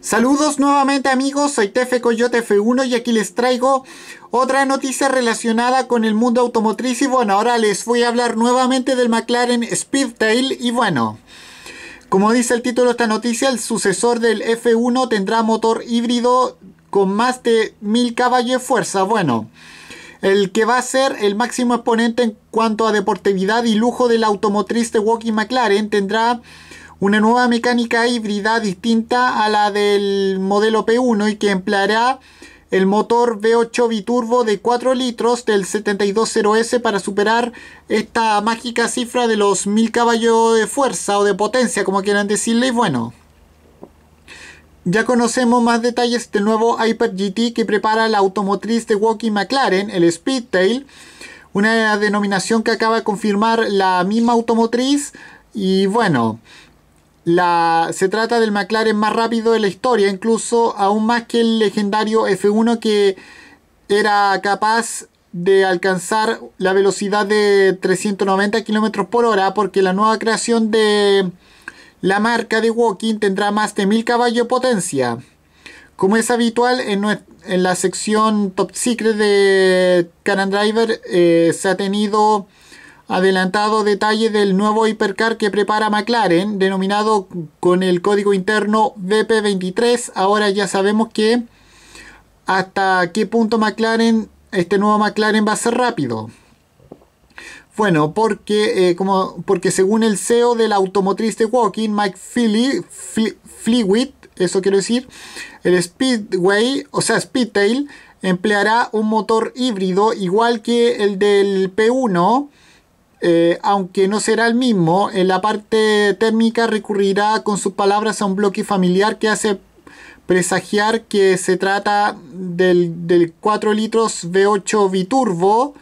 Saludos nuevamente amigos, soy Tefe Coyote F1 y aquí les traigo otra noticia relacionada con el mundo automotriz y bueno, ahora les voy a hablar nuevamente del McLaren Speedtail y bueno, como dice el título de esta noticia, el sucesor del F1 tendrá motor híbrido con más de 1000 caballos de fuerza, bueno, el que va a ser el máximo exponente en cuanto a deportividad y lujo del automotriz de Walking McLaren tendrá una nueva mecánica híbrida distinta a la del modelo P1 y que empleará el motor V8 biturbo de 4 litros del 720S para superar esta mágica cifra de los 1000 caballos de fuerza o de potencia, como quieran decirle. Y bueno, ya conocemos más detalles del nuevo Hyper GT que prepara la automotriz de Walking McLaren, el Speedtail, una denominación que acaba de confirmar la misma automotriz. Y bueno, se trata del McLaren más rápido de la historia, incluso aún más que el legendario F1 que era capaz de alcanzar la velocidad de 390 km por hora, porque la nueva creación de la marca de Walking tendrá más de 1000 caballos de potencia. Como es habitual en, la sección Top Secret de Canon Driver, eh, se ha tenido adelantado detalle del nuevo hipercar que prepara McLaren, denominado con el código interno BP23. Ahora ya sabemos que hasta qué punto McLaren, este nuevo McLaren va a ser rápido. Bueno, porque, eh, como, porque según el CEO de la automotriz de Walking, Mike Philly, eso quiero decir, el Speedway, o sea, Speedtail, empleará un motor híbrido igual que el del P1 eh, aunque no será el mismo, en eh, la parte técnica recurrirá con sus palabras a un bloque familiar que hace presagiar que se trata del, 4 litros V8 biturbo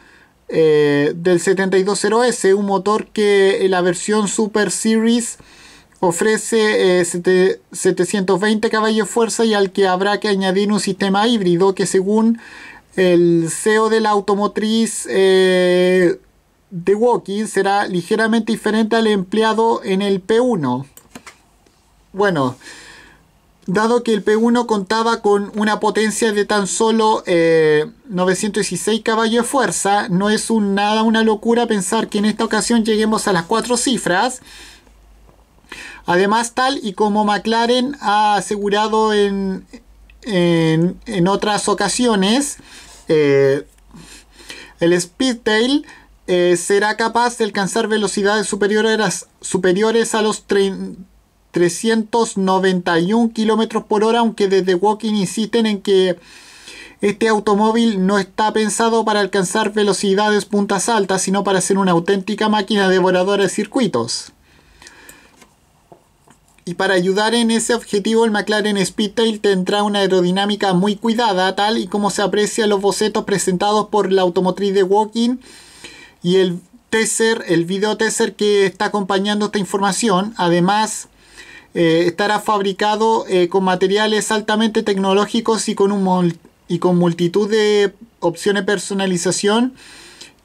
eh, del 720S, un motor que en la versión Super Series ofrece 720 caballos de fuerza y al que habrá que añadir un sistema híbrido que según el CEO de la automotriz de Walking será ligeramente diferente al empleado en el P1. Bueno, dado que el P1 contaba con una potencia de tan solo 916 eh, caballos de fuerza, no es nada una locura pensar que en esta ocasión lleguemos a las cuatro cifras. Además, tal y como McLaren ha asegurado en, otras ocasiones, eh, el Speedtail eh, será capaz de alcanzar velocidades superiores, a los 391 km por hora, aunque desde Walking insisten en que este automóvil no está pensado para alcanzar velocidades puntas altas, sino para ser una auténtica máquina devoradora de circuitos. Y para ayudar en ese objetivo, el McLaren Speedtail tendrá una aerodinámica muy cuidada, tal y como se aprecia en los bocetos presentados por la automotriz de Walking y el teaser, el video teaser que está acompañando esta información, además eh, estará fabricado eh, con materiales altamente tecnológicos y con, un y con multitud de opciones de personalización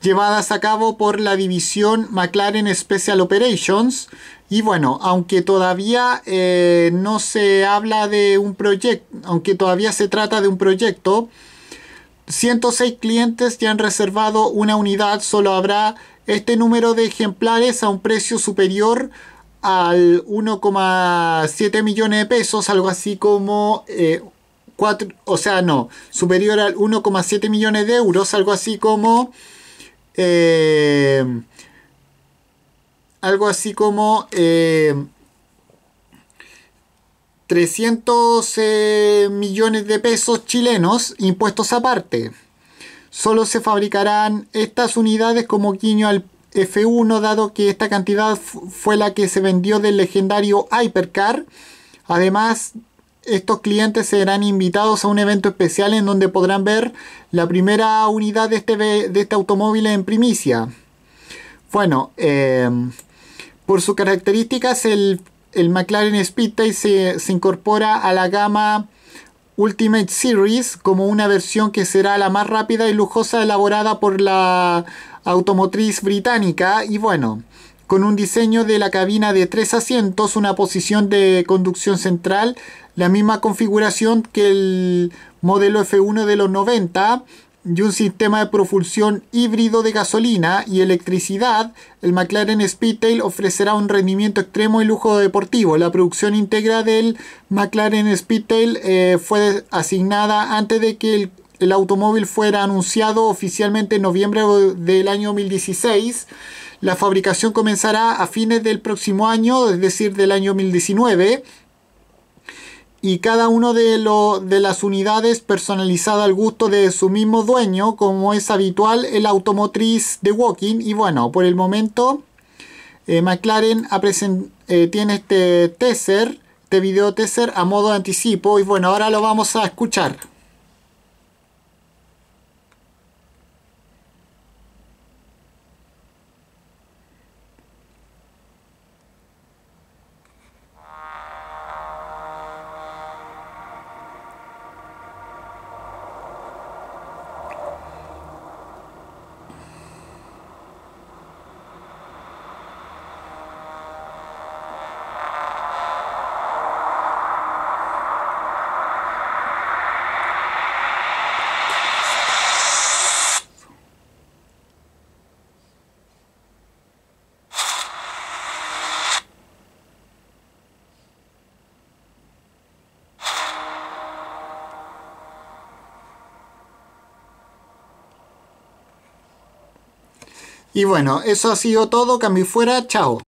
llevadas a cabo por la división McLaren Special Operations. Y bueno, aunque todavía eh, no se habla de un proyecto, aunque todavía se trata de un proyecto, 106 clientes ya han reservado una unidad, solo habrá este número de ejemplares a un precio superior al 1,7 millones de pesos, algo así como eh, o sea, no, superior al 1,7 millones de euros, algo así como eh, algo así como eh, 300 eh, millones de pesos chilenos impuestos aparte. Solo se fabricarán estas unidades como guiño al F1 dado que esta cantidad fue la que se vendió del legendario Hypercar. Además, estos clientes serán invitados a un evento especial en donde podrán ver la primera unidad de este, de este automóvil en primicia. Bueno, eh, por sus características, el el McLaren Speedtail se, se incorpora a la gama Ultimate Series como una versión que será la más rápida y lujosa elaborada por la automotriz británica y bueno, con un diseño de la cabina de tres asientos, una posición de conducción central, la misma configuración que el modelo F1 de los 90, y un sistema de propulsión híbrido de gasolina y electricidad, el McLaren Speedtail ofrecerá un rendimiento extremo y lujo deportivo. La producción íntegra del McLaren Speedtail eh, fue asignada antes de que el, automóvil fuera anunciado oficialmente en noviembre del año 2016. La fabricación comenzará a fines del próximo año, es decir, del año 2019 y cada uno de, de las unidades personalizada al gusto de su mismo dueño, como es habitual el automotriz de Walking. Y bueno, por el momento eh, McLaren eh, tiene este Tesser, este video teaser a modo de anticipo. Y bueno, ahora lo vamos a escuchar. Y bueno, eso ha sido todo. Cambio fuera. Chao.